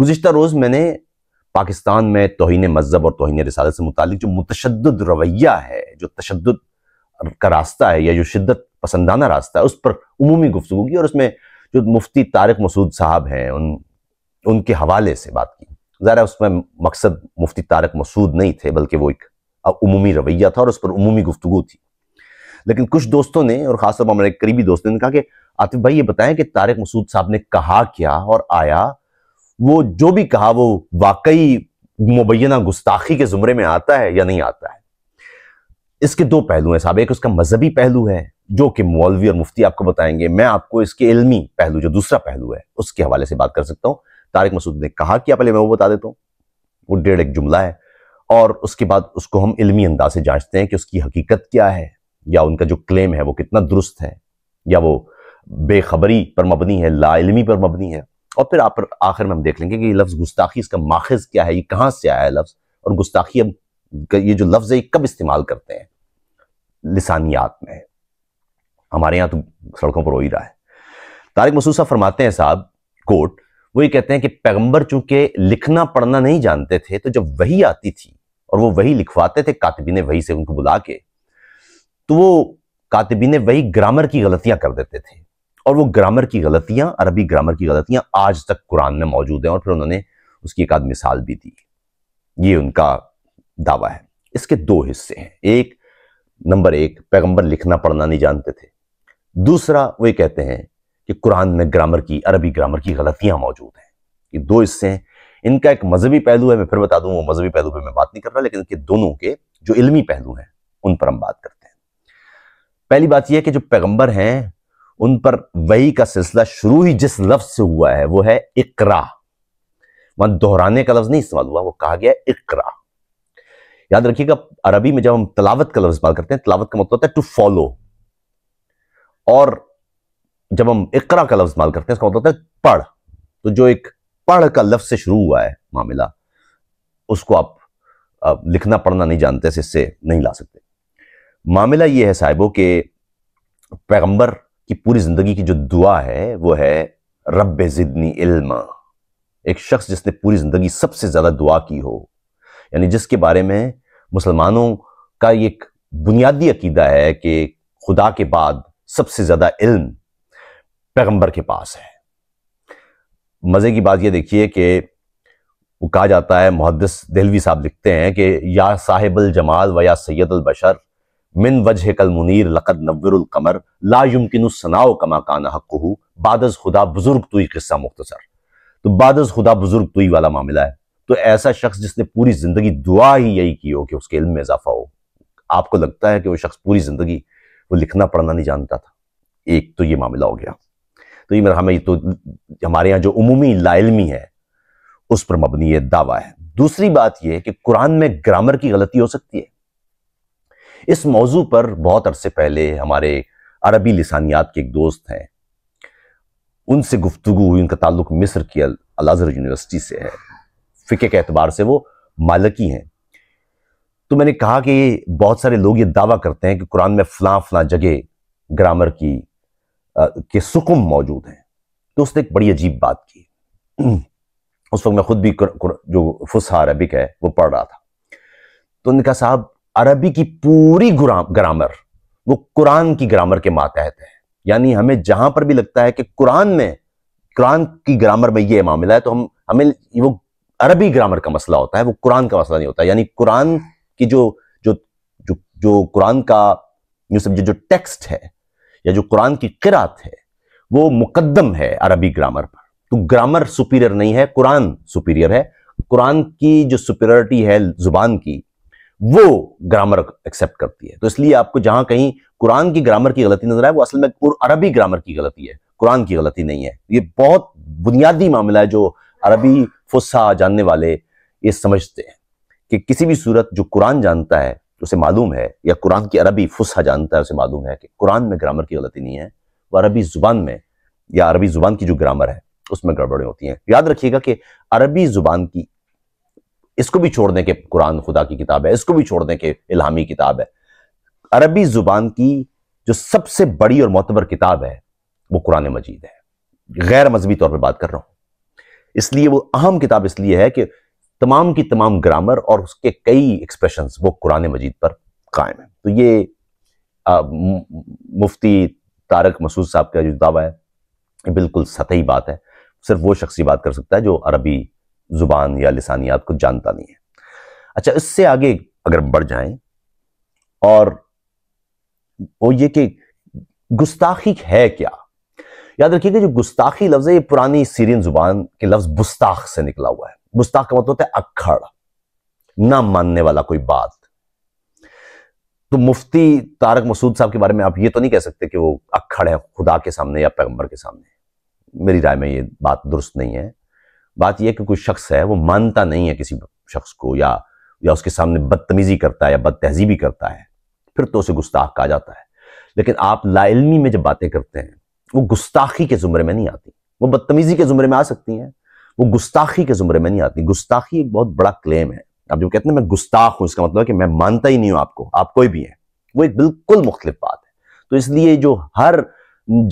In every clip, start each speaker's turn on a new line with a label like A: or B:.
A: गुजशत रोज़ मैंने पाकिस्तान में तोहन मजहब और तोहन रिसाल से मुतल जो मुतद रवैया है जो तशद का रास्ता है या जो शिद्दत पसंदाना रास्ता है उस पर उमूमी गुफ्तु की और उसमें जो मुफ्ती तारक मसूद साहब हैं उन उनके हवाले से बात की ज़रा उसमें मकसद मुफ्ती तारक मसूद नहीं थे बल्कि वो एक अमूमी रवैया था और उस पर उमूमी गुफ्तु थी लेकिन कुछ दोस्तों ने और ख़ासतौर पर हमारे करीबी दोस्तों ने कहा कि आतिफ भाई ये बताएं कि तारक मसूद साहब ने कहा क्या और आया वो जो भी कहा वो वाकई मुबैना गुस्ताखी के जुमरे में आता है या नहीं आता है इसके दो पहलू हैं साहब एक उसका मजहबी पहलू है जो कि मौलवी और मुफ्ती आपको बताएंगे मैं आपको इसके इलमी पहलू जो दूसरा पहलू है उसके हवाले से बात कर सकता हूँ तारिक मसूद ने कहा क्या पहले मैं वो बता देता हूँ वो डेढ़ एक जुमला है और उसके बाद उसको हम इलमी अंदाज से जांचते हैं कि उसकी हकीकत क्या है या उनका जो क्लेम है वो कितना दुरुस्त है या वो बेखबरी पर मबनी है लाइलमी पर मबनी है और फिर आप आखिर में हम देख लेंगे कि ये लफ्ज़ गुस्ताखी इसका माखज क्या है ये कहाँ से आया है लफ्ज़ और गुस्ताखी अब ये जो लफ्ज़ है ये कब इस्तेमाल करते हैं लसानियात में हमारे यहाँ तो सड़कों पर हो ही रहा है तारिक मसूसा फरमाते हैं साहब कोर्ट वो ये कहते हैं कि पैगंबर चूंकि लिखना पढ़ना नहीं जानते थे तो जब वही आती थी और वो वही लिखवाते थे ने वही से उनको बुला के तो वो ने वही ग्रामर की गलतियां कर देते थे और वो ग्रामर की गलतियां अरबी ग्रामर की गलतियां आज तक कुरान में मौजूद हैं और फिर उन्होंने उसकी एक आध मिसाल भी दी ये उनका दावा है इसके दो हिस्से हैं एक नंबर एक पैगंबर लिखना पढ़ना नहीं जानते थे दूसरा वो ये कहते हैं कि कुरान में ग्रामर की अरबी ग्रामर की गलतियां मौजूद हैं ये दो हिस्से हैं इनका एक मजहबी पहलू है मैं फिर बता दूं वो मजहबी पहलू पर मैं बात नहीं कर रहा लेकिन इनके दोनों के जो इलमी पहलू हैं उन पर हम बात करते हैं पहली बात यह है कि जो पैगंबर हैं उन पर वही का सिलसिला शुरू ही जिस लफ्ज से हुआ है वो है इकरा वहां दोहराने का लफ्ज नहीं इस्तेमाल हुआ वो कहा गया इकरा याद रखिएगा अरबी में जब हम तलावत का लफ्ज बात करते हैं तलावत का मतलब होता है टू फॉलो और जब हम इकरा का लफ्ज माल करते हैं इसका मतलब होता है पढ़ तो जो एक पढ़ का लफ्ज से शुरू हुआ है मामला उसको आप, लिखना पढ़ना नहीं जानते इससे नहीं ला सकते मामला यह है साहिबों के पैगंबर कि पूरी जिंदगी की जो दुआ है वो है रब जिदनी इल्मा एक शख्स जिसने पूरी जिंदगी सबसे ज्यादा दुआ की हो यानी जिसके बारे में मुसलमानों का एक बुनियादी अकीदा है कि खुदा के बाद सबसे ज्यादा इल्म पैगंबर के पास है मज़े की बात यह देखिए कि वो कहा जाता है मुहदस दिलवी साहब लिखते हैं कि या अल जमाल व या सैदल बशर मिन वजह कल मुनीर लकद नवरकमर लायुमकिन सनाओ कमा कान हक बादज खुदा बुजुर्ग तुई किस्सा मुख्तसर तो बादज खुदा बुजुर्ग तुई वाला मामला है तो ऐसा शख्स जिसने पूरी जिंदगी दुआ ही यही की हो कि उसके इल्म में इजाफा हो आपको लगता है कि वो शख्स पूरी जिंदगी वो लिखना पढ़ना नहीं जानता था एक तो ये मामला हो गया तो ये हमें तो हमारे यहाँ जो उमूमी लाइलमी है उस पर मबनी दावा है दूसरी बात यह है कि कुरान में ग्रामर की गलती हो सकती है इस मौजू पर बहुत अरसे पहले हमारे अरबी लसानियात के एक दोस्त हैं उनसे गुफ्तु हुई उनका ताल्लुक मिस्र की अलाजर यूनिवर्सिटी से है फ़िके के अतबार से वो मालकी हैं तो मैंने कहा कि बहुत सारे लोग ये दावा करते हैं कि कुरान में फलां फलां जगह ग्रामर की आ, के सुकुम मौजूद हैं तो उसने एक बड़ी अजीब बात की उस वक्त मैं खुद भी कुर, कुर, जो फुसहा अरबिक है वो पढ़ रहा था तो उन्होंने कहा साहब अरबी की पूरी ग्रामर वो कुरान की ग्रामर के मातहत है यानी हमें जहां पर भी लगता है कि कुरान में कुरान की ग्रामर में ये मामला है तो हम हमें वो अरबी ग्रामर का मसला होता है वो कुरान का मसला नहीं होता यानी कुरान की जो जो जो जो कुरान का यू समझे जो टेक्स्ट है या जो कुरान की किरात है वो मुकदम है अरबी ग्रामर पर तो ग्रामर सुपीरियर नहीं है कुरान सुपीरियर है कुरान की जो सुपीरियरिटी है जुबान की वो ग्रामर एक्सेप्ट करती है तो इसलिए आपको जहां कहीं कुरान की ग्रामर की गलती नजर आए वो असल में अरबी ग्रामर की गलती है कुरान की गलती नहीं है ये बहुत बुनियादी मामला है जो अरबी फुस्सा जानने वाले ये समझते हैं कि किसी भी सूरत जो कुरान जानता है उसे मालूम है या कुरान की अरबी फुस्सा जानता है उसे मालूम है कि कुरान में ग्रामर की गलती नहीं है वो अरबी जुबान में या अरबी जुबान की जो ग्रामर है उसमें गड़बड़ें होती हैं याद रखिएगा कि अरबी जुबान की इसको भी छोड़ दें कुरान खुदा की किताब है इसको भी छोड़ दें इलामी किताब है अरबी जुबान की जो सबसे बड़ी और मोतबर किताब है वो कुरान मजीद है गैर मजहबी तौर पर बात कर रहा हूं इसलिए वो अहम किताब इसलिए है कि तमाम की तमाम ग्रामर और उसके कई एक्सप्रेशन वो कुरान मजीद पर कायम है तो ये आ, मुफ्ती तारक मसूद साहब का जो दावा है बिल्कुल सतही बात है सिर्फ वो शख्सी बात कर सकता है जो अरबी ज़ुबान या लसानियात को जानता नहीं है अच्छा इससे आगे अगर बढ़ जाए और वो ये कि गुस्ताखी है क्या याद रखिएगा जो गुस्ताखी लफ्ज़ है ये पुरानी सीरियन ज़ुबान के लफ्ज़ बुस्ताख से निकला हुआ है बुस्ताख का मतलब होता है अखड़ ना मानने वाला कोई बात तो मुफ्ती तारक मसूद साहब के बारे में आप ये तो नहीं कह सकते कि वो अखड़ है खुदा के सामने या पैगम्बर के सामने मेरी राय में ये बात दुरुस्त नहीं है बात यह कि कोई शख्स है वो मानता नहीं है किसी शख्स को या या उसके सामने बदतमीजी करता है या बद तहजीबी करता है फिर तो उसे गुस्ताख कहा जाता है लेकिन आप लाइलमी में जब बातें करते हैं वो गुस्ताखी के ज़ुमरे में नहीं आती वो बदतमीजी के ज़ुमरे में आ सकती हैं वो गुस्ताखी के ज़ुमरे में नहीं आती गुस्ताखी एक बहुत बड़ा क्लेम है आप जो कहते हैं मैं गुस्ताख हूं इसका मतलब है कि मैं मानता ही नहीं हूं आपको आप कोई भी हैं वो एक बिल्कुल मुख्तलिफ बात है तो इसलिए जो हर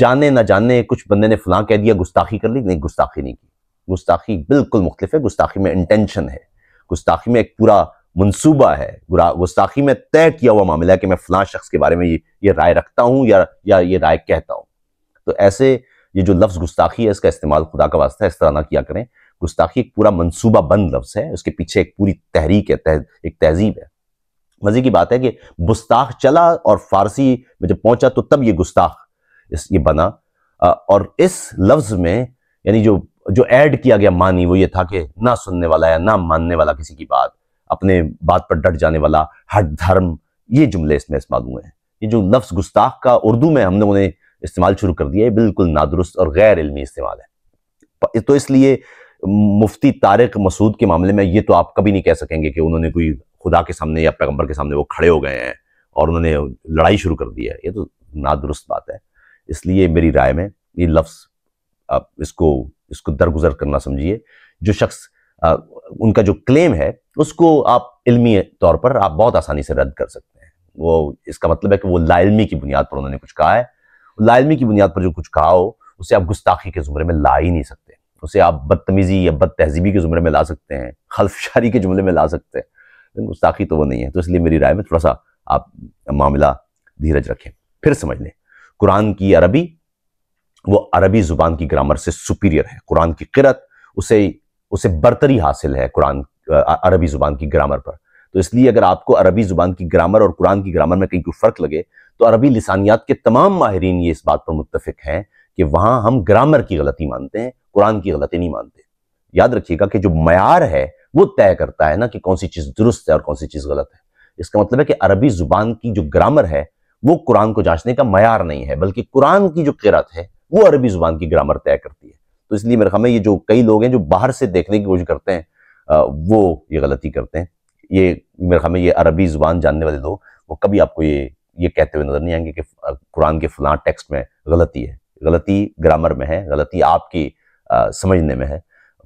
A: जाने ना जाने कुछ बंदे ने फलां कह दिया गुस्ताखी कर ली नहीं गुस्ताखी नहीं की गुस्ताखी बिल्कुल मुख्तलिफ है गुस्ताखी में इंटेंशन है गुस्ताखी में एक पूरा मनसूबा है गुस्ताखी में तय किया हुआ मामला है कि मैं फला शख्स के बारे में ये ये राय रखता हूँ या या ये राय कहता हूँ तो ऐसे ये जो लफ्ज़ गुस्ताखी है इसका इस्तेमाल खुदा का वास्ता इस तरह ना किया करें गुस्ताखी एक पूरा मनसूबा बंद लफ्ज़ है उसके पीछे एक पूरी तहरीक है तह, एक तहजीब है मज़े की बात है कि गुस्ताख चला और फारसी में जब पहुंचा तो तब ये गुस्ताख इस ये बना और इस लफ्ज़ में यानी जो जो ऐड किया गया मानी वो ये था कि ना सुनने वाला या ना मानने वाला किसी की बात अपने बात पर डट जाने वाला हट धर्म ये जुमले इसमें इस्तेमाल हुए हैं ये जो लफ्ज़ गुस्ताख का उर्दू में हमने उन्हें इस्तेमाल शुरू कर दिया है बिल्कुल नादुरुस्त और गैर इलमी इस्तेमाल है तो इसलिए मुफ्ती तारक मसूद के मामले में ये तो आप कभी नहीं कह सकेंगे कि उन्होंने कोई खुदा के सामने या पैगम्बर के सामने वो खड़े हो गए हैं और उन्होंने लड़ाई शुरू कर दी है ये तो नादुरुस्त बात है इसलिए मेरी राय में ये लफ्ज़ इसको इसको दरगुजर करना समझिए जो शख्स उनका जो क्लेम है उसको आप इल्मी तौर पर आप बहुत आसानी से रद्द कर सकते हैं वो इसका मतलब है कि वो लाइलमी की बुनियाद पर उन्होंने कुछ कहा है लाइलमी की बुनियाद पर जो कुछ कहा हो उसे आप गुस्ताखी के ज़ुमरे में ला ही नहीं सकते उसे आप बदतमीज़ी या बद तहजीबी के ज़ुमरे में ला सकते हैं खल्फशारी के जुमले में ला सकते हैं लेकिन गुस्ताखी तो वो नहीं है तो इसलिए मेरी राय में थोड़ा सा आप मामला धीरज रखें फिर समझ लें कुरान की अरबी वो अरबी ज़ुबान की ग्रामर से सुपीरियर है कुरान की किरत उसे उसे बर्तरी हासिल है कुरान अरबी ज़ुबान की ग्रामर पर तो इसलिए अगर आपको अरबी ज़ुबान की ग्रामर और कुरान की ग्रामर में कहीं कोई फ़र्क लगे तो अरबी लसानियात के तमाम माहरीन ये इस बात पर मुतफिक हैं कि वहाँ हम ग्रामर की गलती मानते हैं कुरान की गलती नहीं मानते याद रखिएगा कि जो मैार है वो तय करता है ना कि कौन सी चीज़ दुरुस्त है और कौन सी चीज़ गलत है इसका मतलब है कि अरबी ज़ुबान की जो ग्रामर है वो कुरान को जांचने का मैार नहीं है बल्कि कुरान की जो किरत है वो अरबी जुबान की ग्रामर तय करती है तो इसलिए मेरे ख्याल में ये जो कई लोग हैं जो बाहर से देखने की कोशिश करते हैं वो ये गलती करते हैं ये मेरे ख्याल में ये अरबी जुबान जानने वाले लोग वो कभी आपको ये ये कहते हुए नजर नहीं आएंगे कि कुरान के फलां टेक्स्ट में गलती है गलती ग्रामर में है गलती आपकी समझने में है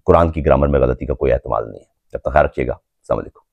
A: कुरान की ग्रामर में गलती का कोई एहतमाल नहीं है जब तक खैर रखिएगा सामकुम